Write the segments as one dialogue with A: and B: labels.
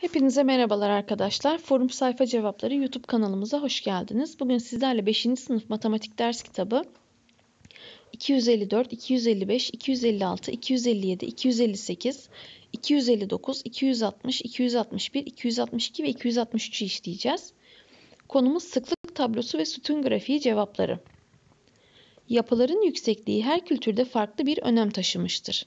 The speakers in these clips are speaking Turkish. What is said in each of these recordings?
A: Hepinize merhabalar arkadaşlar. Forum Sayfa Cevapları YouTube kanalımıza hoş geldiniz. Bugün sizlerle 5. sınıf matematik ders kitabı 254, 255, 256, 257, 258, 259, 260, 261, 262 ve 263'ü işleyeceğiz. Konumuz sıklık tablosu ve sütun grafiği cevapları. Yapıların yüksekliği her kültürde farklı bir önem taşımıştır.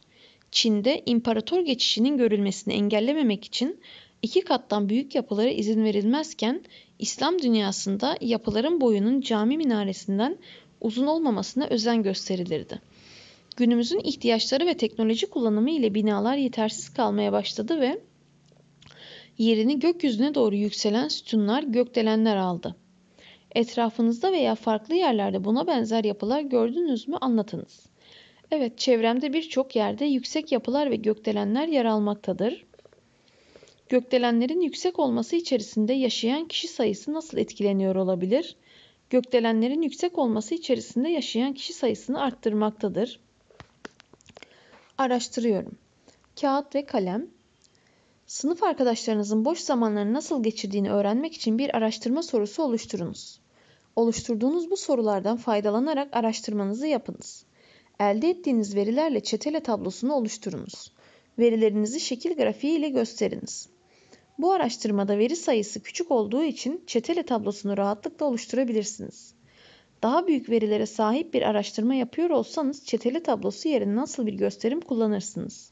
A: Çin'de imparator geçişinin görülmesini engellememek için iki kattan büyük yapılara izin verilmezken İslam dünyasında yapıların boyunun cami minaresinden uzun olmamasına özen gösterilirdi. Günümüzün ihtiyaçları ve teknoloji kullanımı ile binalar yetersiz kalmaya başladı ve yerini gökyüzüne doğru yükselen sütunlar, gökdelenler aldı. Etrafınızda veya farklı yerlerde buna benzer yapılar gördünüz mü anlatınız. Evet, çevremde birçok yerde yüksek yapılar ve gökdelenler yer almaktadır. Gökdelenlerin yüksek olması içerisinde yaşayan kişi sayısı nasıl etkileniyor olabilir? Gökdelenlerin yüksek olması içerisinde yaşayan kişi sayısını arttırmaktadır. Araştırıyorum. Kağıt ve kalem Sınıf arkadaşlarınızın boş zamanlarını nasıl geçirdiğini öğrenmek için bir araştırma sorusu oluşturunuz. Oluşturduğunuz bu sorulardan faydalanarak araştırmanızı yapınız. Elde ettiğiniz verilerle çetele tablosunu oluşturunuz. Verilerinizi şekil grafiği ile gösteriniz. Bu araştırmada veri sayısı küçük olduğu için çetele tablosunu rahatlıkla oluşturabilirsiniz. Daha büyük verilere sahip bir araştırma yapıyor olsanız çetele tablosu yerine nasıl bir gösterim kullanırsınız?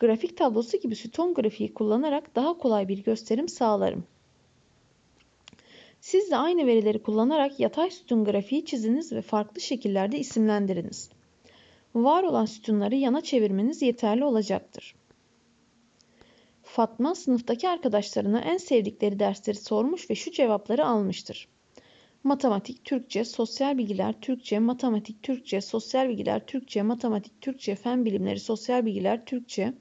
A: Grafik tablosu gibi süton grafiği kullanarak daha kolay bir gösterim sağlarım. Siz de aynı verileri kullanarak yatay sütun grafiği çiziniz ve farklı şekillerde isimlendiriniz. Var olan sütunları yana çevirmeniz yeterli olacaktır. Fatma sınıftaki arkadaşlarına en sevdikleri dersleri sormuş ve şu cevapları almıştır. Matematik, Türkçe, sosyal bilgiler, Türkçe, matematik, Türkçe, sosyal bilgiler, Türkçe, matematik, Türkçe, fen bilimleri, sosyal bilgiler, Türkçe,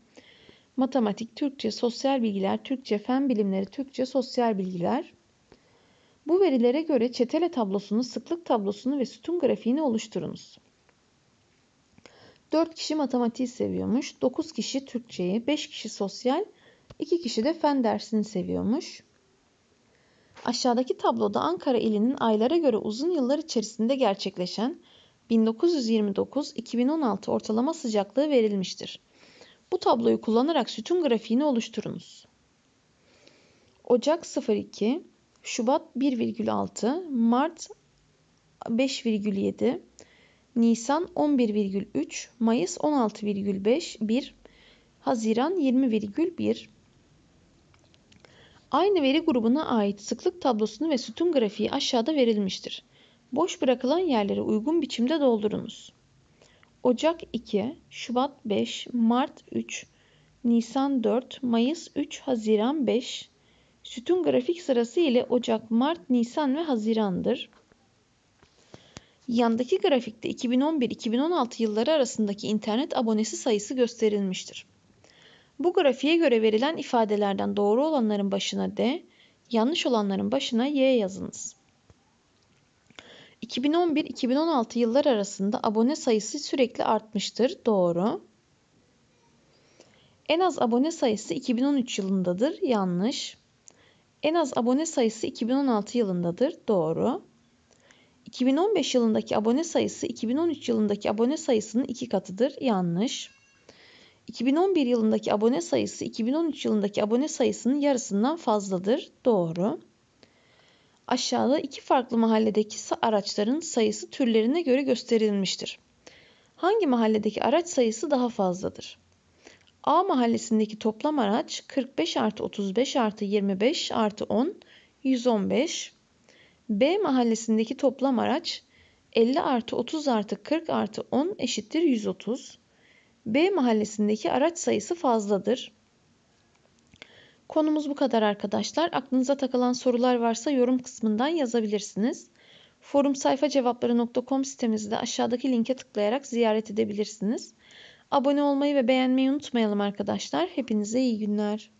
A: matematik, Türkçe, sosyal bilgiler, Türkçe, fen bilimleri, Türkçe, sosyal bilgiler. Bu verilere göre çetele tablosunu, sıklık tablosunu ve sütun grafiğini oluşturunuz. 4 kişi matematiği seviyormuş, 9 kişi Türkçeyi, 5 kişi sosyal, İki kişi de fen dersini seviyormuş. Aşağıdaki tabloda Ankara ilinin aylara göre uzun yıllar içerisinde gerçekleşen 1929-2016 ortalama sıcaklığı verilmiştir. Bu tabloyu kullanarak sütun grafiğini oluşturunuz. Ocak 02, Şubat 1,6, Mart 5,7, Nisan 11,3, Mayıs 16,5, 1, Haziran 20,1, Aynı veri grubuna ait sıklık tablosunu ve sütun grafiği aşağıda verilmiştir. Boş bırakılan yerleri uygun biçimde doldurunuz. Ocak 2, Şubat 5, Mart 3, Nisan 4, Mayıs 3, Haziran 5. Sütun grafik sırası ile Ocak, Mart, Nisan ve Haziran'dır. Yandaki grafikte 2011-2016 yılları arasındaki internet abonesi sayısı gösterilmiştir. Bu grafiğe göre verilen ifadelerden doğru olanların başına D, yanlış olanların başına Y yazınız. 2011-2016 yıllar arasında abone sayısı sürekli artmıştır. Doğru. En az abone sayısı 2013 yılındadır. Yanlış. En az abone sayısı 2016 yılındadır. Doğru. 2015 yılındaki abone sayısı 2013 yılındaki abone sayısının iki katıdır. Yanlış. 2011 yılındaki abone sayısı 2013 yılındaki abone sayısının yarısından fazladır. Doğru. Aşağıda iki farklı mahalledeki araçların sayısı türlerine göre gösterilmiştir. Hangi mahalledeki araç sayısı daha fazladır? A mahallesindeki toplam araç 45 artı 35 artı 25 artı 10 115. B mahallesindeki toplam araç 50 artı 30 artı 40 artı 10 eşittir 130. B mahallesindeki araç sayısı fazladır. Konumuz bu kadar arkadaşlar. Aklınıza takılan sorular varsa yorum kısmından yazabilirsiniz. Forum sayfa sayfacevapları.com sitemizde aşağıdaki linke tıklayarak ziyaret edebilirsiniz. Abone olmayı ve beğenmeyi unutmayalım arkadaşlar. Hepinize iyi günler.